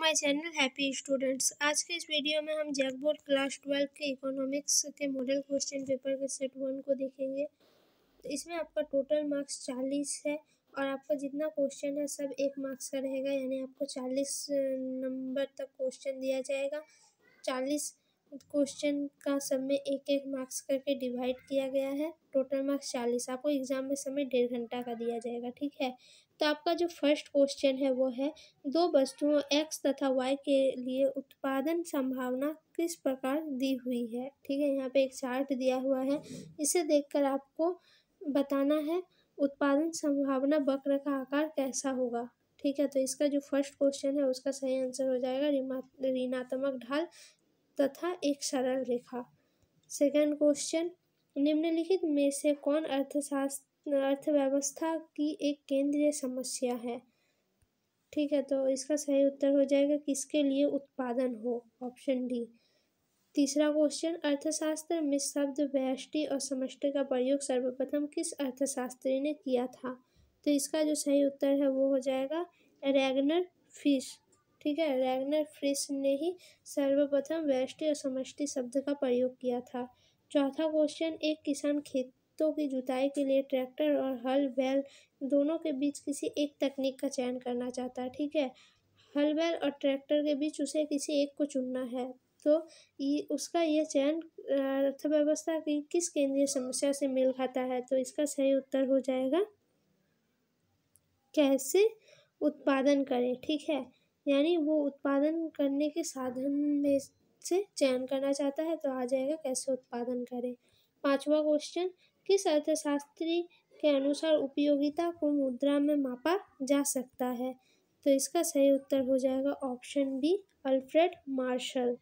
my channel happy students आज के इस वीडियो में हम जैकबोर्ड क्लास ट्वेल्व के इकोनॉमिक्स के मॉडल क्वेश्चन पेपर के सेट वन को देखेंगे इसमें आपका टोटल मार्क्स चालीस है और आपका जितना क्वेश्चन है सब एक मार्क्स का रहेगा यानी आपको चालीस नंबर तक क्वेश्चन दिया जाएगा चालीस क्वेश्चन का सब में एक एक मार्क्स करके डिवाइड किया गया है टोटल मार्क्स चालीस आपको एग्ज़ाम में समय डेढ़ घंटा का दिया जाएगा ठीक है तो आपका जो फर्स्ट क्वेश्चन है वो है दो वस्तुओं एक्स तथा वाई के लिए उत्पादन संभावना किस प्रकार दी हुई है ठीक है यहाँ पे एक चार्ट दिया हुआ है इसे देखकर आपको बताना है उत्पादन संभावना वक्र का आकार कैसा होगा ठीक है तो इसका जो फर्स्ट क्वेश्चन है उसका सही आंसर हो जाएगा ऋणात्मक ढाल तथा एक सरल रेखा सेकेंड क्वेश्चन निम्नलिखित में से कौन अर्थशास्त्र अर्थव्यवस्था की एक केंद्रीय समस्या है ठीक है तो इसका सही उत्तर हो जाएगा किसके लिए उत्पादन हो ऑप्शन डी तीसरा क्वेश्चन अर्थशास्त्र में शब्द व्यष्टि और समष्टि का प्रयोग सर्वप्रथम किस अर्थशास्त्री ने किया था तो इसका जो सही उत्तर है वो हो जाएगा रैगनर फिश ठीक है रैगनर फिश ने ही सर्वप्रथम व्यष्टि और समष्टि शब्द का प्रयोग किया था चौथा क्वेश्चन एक किसान खेत खेतों की जुताई के लिए ट्रैक्टर और हल बैल दोनों के बीच किसी एक तकनीक का चयन करना चाहता है ठीक है हल बैल और ट्रैक्टर के बीच उसे किसी एक को चुनना है तो ये उसका यह चयन अर्थव्यवस्था की किस केंद्रीय समस्या से मेल खाता है तो इसका सही उत्तर हो जाएगा कैसे उत्पादन करें ठीक है यानी वो उत्पादन करने के साधन में से चयन करना चाहता है तो आ जाएगा कैसे उत्पादन करें पांचवा क्वेश्चन किस अर्थशास्त्री के अनुसार उपयोगिता को मुद्रा में मापा जा सकता है तो इसका सही उत्तर हो जाएगा ऑप्शन बी अल्फ्रेड मार्शल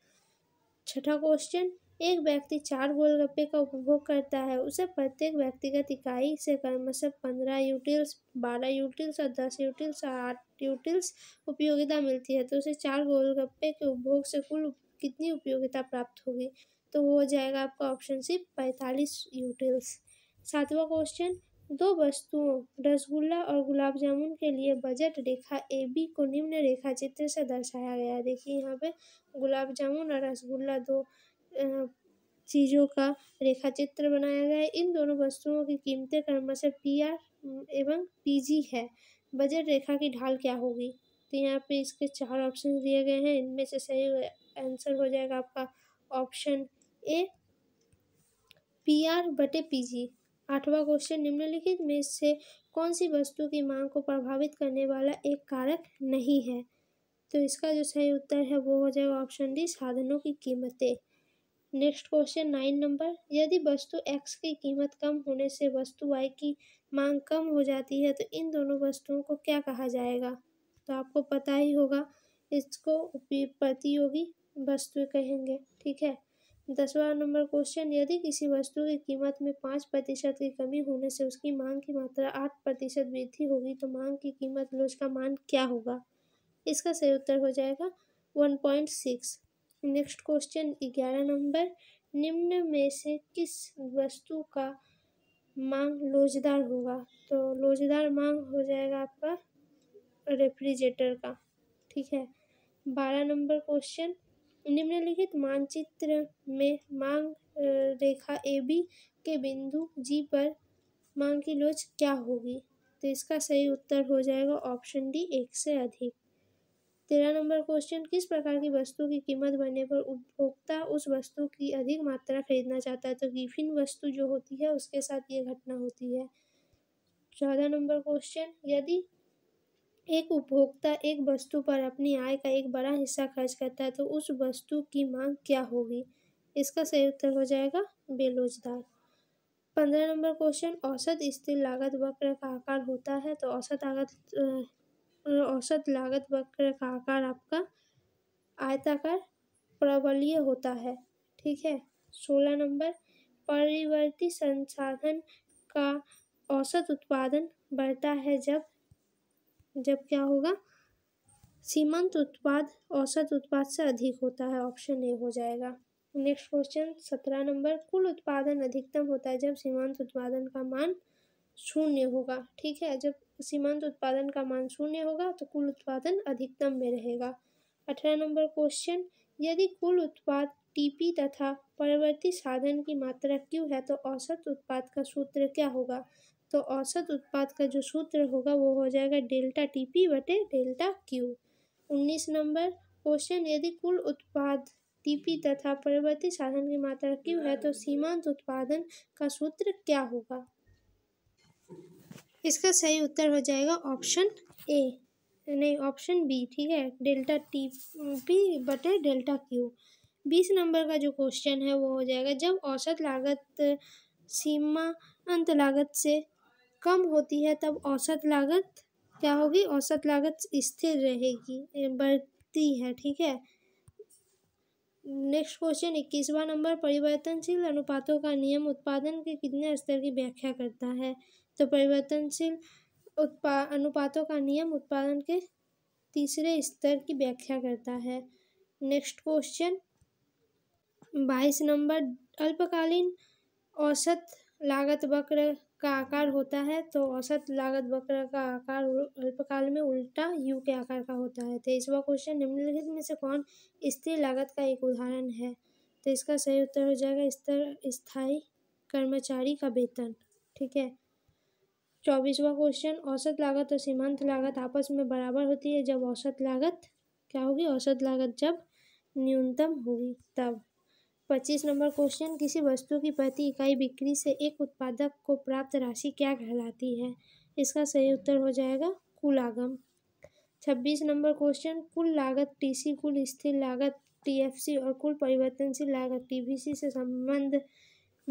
छठा क्वेश्चन एक व्यक्ति चार गोलगप्पे का उपभोग करता है उसे प्रत्येक व्यक्तिगत इकाई से क्रमशः पंद्रह यूटिल्स बारह यूटिल्स और दस यूटिल्स और आठ यूटिल्स उपयोगिता मिलती है तो उसे चार गोलगप्पे के उपभोग से कुल कितनी उपयोगिता प्राप्त होगी तो वो हो जाएगा आपका ऑप्शन सी पैंतालीस यूटिल्स सातवां क्वेश्चन दो वस्तुओं रसगुल्ला और गुलाब जामुन के लिए बजट रेखा ए बी को निम्न रेखा चित्र से दर्शाया गया देखिए यहाँ पे गुलाब जामुन और रसगुल्ला दो चीज़ों का रेखा चित्र बनाया गया है इन दोनों वस्तुओं की कीमतें क्रमशः पी आर एवं पी जी है बजट रेखा की ढाल क्या होगी तो यहाँ पे इसके चार ऑप्शन दिए गए हैं इनमें से सही आंसर हो जाएगा आपका ऑप्शन ए पी आर बटे पी जी आठवां क्वेश्चन निम्नलिखित में से कौन सी वस्तु की मांग को प्रभावित करने वाला एक कारक नहीं है तो इसका जो सही उत्तर है वो हो जाएगा ऑप्शन डी साधनों की कीमतें नेक्स्ट क्वेश्चन नाइन नंबर यदि वस्तु एक्स की कीमत कम होने से वस्तु वाई की मांग कम हो जाती है तो इन दोनों वस्तुओं को क्या कहा जाएगा तो आपको पता ही होगा इसको प्रतियोगी वस्तु कहेंगे ठीक है दसवा नंबर क्वेश्चन यदि किसी वस्तु की कीमत में पाँच प्रतिशत की कमी होने से उसकी मांग की मात्रा आठ प्रतिशत वृद्धि होगी तो मांग की कीमत लोच का मान क्या होगा इसका सही उत्तर हो जाएगा one point six next question ग्यारह नंबर निम्न में से किस वस्तु का मांग लोजदार होगा तो लोजदार मांग हो जाएगा आपका रेफ्रिजरेटर का ठीक है बारह नंबर क्वेश्चन निम्नलिखित मानचित्र में मांग रेखा ए बी के बिंदु जी पर मांग की लोच क्या होगी तो इसका सही उत्तर हो जाएगा ऑप्शन डी एक से अधिक तेरह नंबर क्वेश्चन किस प्रकार की वस्तु की कीमत बढ़ने पर उपभोक्ता उस वस्तु की अधिक मात्रा खरीदना चाहता है तो गिफिन वस्तु जो होती है उसके साथ ये घटना होती है चौदह नंबर क्वेश्चन यदि एक उपभोक्ता एक वस्तु पर अपनी आय का एक बड़ा हिस्सा खर्च करता है तो उस वस्तु की मांग क्या होगी इसका सही उत्तर हो जाएगा बेरोजगार पंद्रह नंबर क्वेश्चन औसत स्थिर लागत वक्र का आकार होता है तो औसत लागत औसत लागत वक्र का आकार आपका आयताकार प्रबलीय होता है ठीक है सोलह नंबर परिवर्ती संसाधन का औसत उत्पादन बढ़ता है जब जब क्या होगा सीमंत उत्पाद औसत उत्पाद से अधिक होता है ऑप्शन ए हो जाएगा नेक्स्ट क्वेश्चन सत्रह नंबर कुल उत्पादन अधिकतम होता है जब सीमांत उत्पादन का मान शून्य होगा ठीक है जब सीमांत उत्पादन का मान शून्य होगा तो कुल उत्पादन अधिकतम में रहेगा अठारह नंबर क्वेश्चन यदि कुल उत्पाद टीपी तथा परवर्ती साधन की मात्रा क्यों है तो औसत उत्पाद का सूत्र क्या होगा तो औसत उत्पाद का जो सूत्र होगा वो हो जाएगा डेल्टा टी पी बटे डेल्टा क्यू उन्नीस नंबर क्वेश्चन यदि कुल उत्पाद टीपी तथा परिवर्तित साधन की मात्रा क्यू है तो सीमांत उत्पादन का सूत्र क्या होगा इसका सही उत्तर हो जाएगा ऑप्शन ए नहीं ऑप्शन बी ठीक है डेल्टा टी पी बटे डेल्टा क्यू बीस नंबर का जो क्वेश्चन है वो हो जाएगा जब औसत लागत सीमा अंत लागत से कम होती है तब औसत लागत क्या होगी औसत लागत स्थिर रहेगी बढ़ती है ठीक है नेक्स्ट क्वेश्चन इक्कीसवा नंबर परिवर्तनशील अनुपातों का नियम उत्पादन के कितने स्तर की व्याख्या करता है तो परिवर्तनशील उत्पा अनुपातों का नियम उत्पादन के तीसरे स्तर की व्याख्या करता है नेक्स्ट क्वेश्चन बाईस नंबर अल्पकालीन औसत लागत वक्र का आकार होता है तो औसत लागत वक्र का आकार अल्पकाल में उल्टा यू के आकार का होता है तेईसवा तो क्वेश्चन निम्नलिखित में से कौन स्थिर लागत का एक उदाहरण है तो इसका सही उत्तर हो जाएगा स्तर स्थायी कर्मचारी का वेतन ठीक है चौबीसवा क्वेश्चन औसत लागत और सीमांत लागत आपस में बराबर होती है जब औसत लागत क्या होगी औसत लागत जब न्यूनतम होगी तब पच्चीस नंबर क्वेश्चन किसी वस्तु की प्रति इकाई बिक्री से एक उत्पादक को प्राप्त राशि क्या कहलाती है इसका सही उत्तर हो जाएगा कुल आगम छब्बीस नंबर क्वेश्चन कुल लागत टीसी कुल स्थिर लागत टीएफसी और कुल परिवर्तनशील लागत टीबीसी से संबंध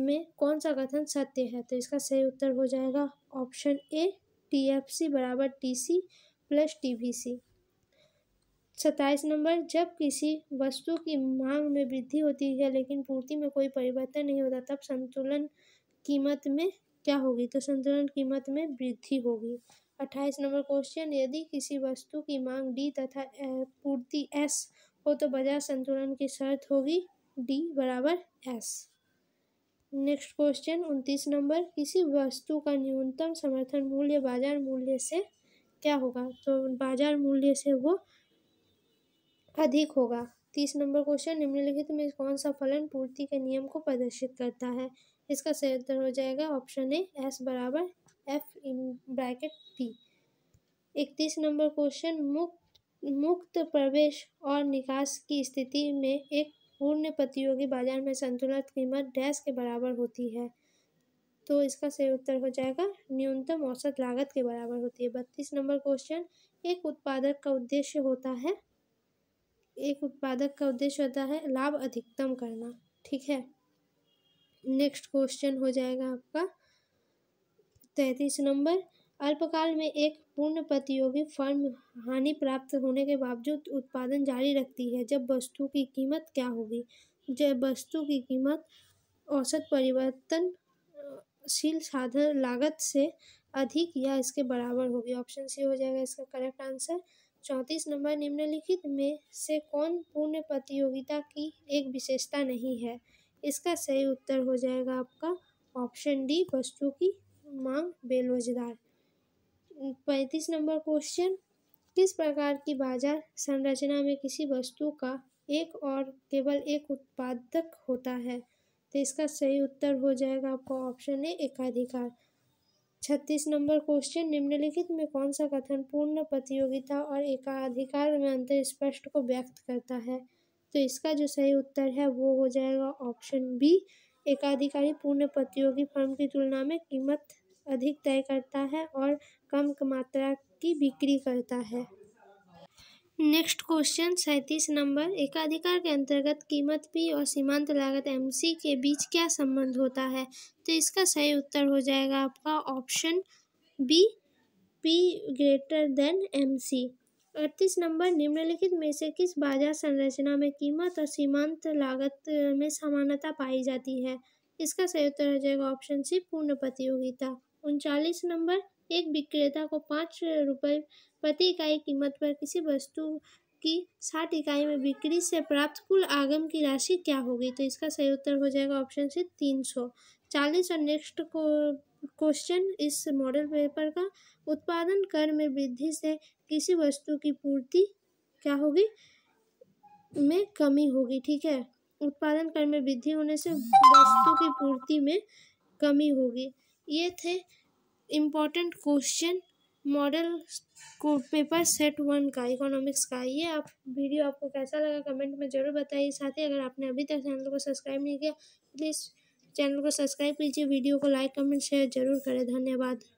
में कौन सा कथन सत्य है तो इसका सही उत्तर हो जाएगा ऑप्शन ए टीएफसी बराबर टीसी प्लस टीबीसी सत्ताईस नंबर जब किसी वस्तु की मांग में वृद्धि होती है लेकिन पूर्ति में कोई परिवर्तन नहीं होता तब संतुलन कीमत में क्या होगी तो संतुलन कीमत में वृद्धि होगी अट्ठाईस नंबर क्वेश्चन यदि किसी वस्तु की मांग डी तथा पूर्ति एस हो तो बाजार संतुलन की शर्त होगी डी बराबर एस नेक्स्ट क्वेश्चन उनतीस नंबर किसी वस्तु का न्यूनतम समर्थन मूल्य बाजार मूल्य से क्या होगा तो बाजार मूल्य से वो अधिक होगा तीस नंबर क्वेश्चन निम्नलिखित में कौन सा फलन पूर्ति के नियम को प्रदर्शित करता है इसका सही उत्तर हो जाएगा ऑप्शन ए एस बराबर एफ इन ब्रैकेट पी इकतीस नंबर क्वेश्चन मुक्त मुक्त प्रवेश और निकास की स्थिति में एक पूर्ण प्रतियोगी बाजार में संतुलित कीमत डैश के बराबर होती है तो इसका सही उत्तर हो जाएगा न्यूनतम औसत लागत के बराबर होती है बत्तीस नंबर क्वेश्चन एक उत्पादक का उद्देश्य होता है एक उत्पादक का उद्देश्य होता है लाभ अधिकतम करना ठीक है नेक्स्ट क्वेश्चन हो जाएगा आपका तैतीस नंबर अल्पकाल में एक पूर्ण प्रतियोगी फर्म हानि प्राप्त होने के बावजूद उत्पादन जारी रखती है जब वस्तु की कीमत क्या होगी जब वस्तु की कीमत औसत परिवर्तनशील साधन लागत से अधिक या इसके बराबर होगी ऑप्शन सी हो जाएगा इसका करेक्ट आंसर चौंतीस नंबर निम्नलिखित में से कौन पूर्ण प्रतियोगिता की एक विशेषता नहीं है इसका सही उत्तर हो जाएगा आपका ऑप्शन डी वस्तु की मांग बेरोजगार पैंतीस नंबर क्वेश्चन किस प्रकार की बाजार संरचना में किसी वस्तु का एक और केवल एक उत्पादक होता है तो इसका सही उत्तर हो जाएगा आपका ऑप्शन ए एकाधिकार छत्तीस नंबर क्वेश्चन निम्नलिखित में कौन सा कथन पूर्ण प्रतियोगिता और एकाधिकार में अंतर स्पष्ट को व्यक्त करता है तो इसका जो सही उत्तर है वो हो जाएगा ऑप्शन बी एकाधिकारी पूर्ण प्रतियोगी फर्म की तुलना में कीमत अधिक तय करता है और कम मात्रा की बिक्री करता है नेक्स्ट क्वेश्चन सैंतीस नंबर एकाधिकार के अंतर्गत कीमत पी और सीमांत लागत एम सी के बीच क्या संबंध होता है तो इसका सही उत्तर हो जाएगा आपका option B P greater than M C अड़तीस नंबर निम्नलिखित में से किस बाजार संरचना में कीमत और सीमांत लागत में समानता पाई जाती है इसका सही उत्तर हो जाएगा ऑप्शन सी पूर्ण प्रतियोगिता उनचालीस नंबर एक विक्रेता को पाँच रुपये प्रति इकाई कीमत पर किसी वस्तु की साठ इकाई में बिक्री से प्राप्त कुल आगम की राशि क्या होगी तो इसका सही उत्तर हो जाएगा ऑप्शन सी तीन सौ चालीस और नेक्स्ट को क्वेश्चन इस मॉडल पेपर का उत्पादन कर में वृद्धि से किसी वस्तु की पूर्ति क्या होगी में कमी होगी ठीक है उत्पादन कर में वृद्धि होने से वस्तु की पूर्ति में कमी होगी ये थे important question model paper set one का इकोनॉमिक्स का ये आप वीडियो आपको कैसा लगा कमेंट में ज़रूर बताइए साथ ही अगर आपने अभी तक चैनल को सब्सक्राइब नहीं किया प्लीज़ चैनल को सब्सक्राइब कीजिए वीडियो को लाइक कमेंट शेयर जरूर करें धन्यवाद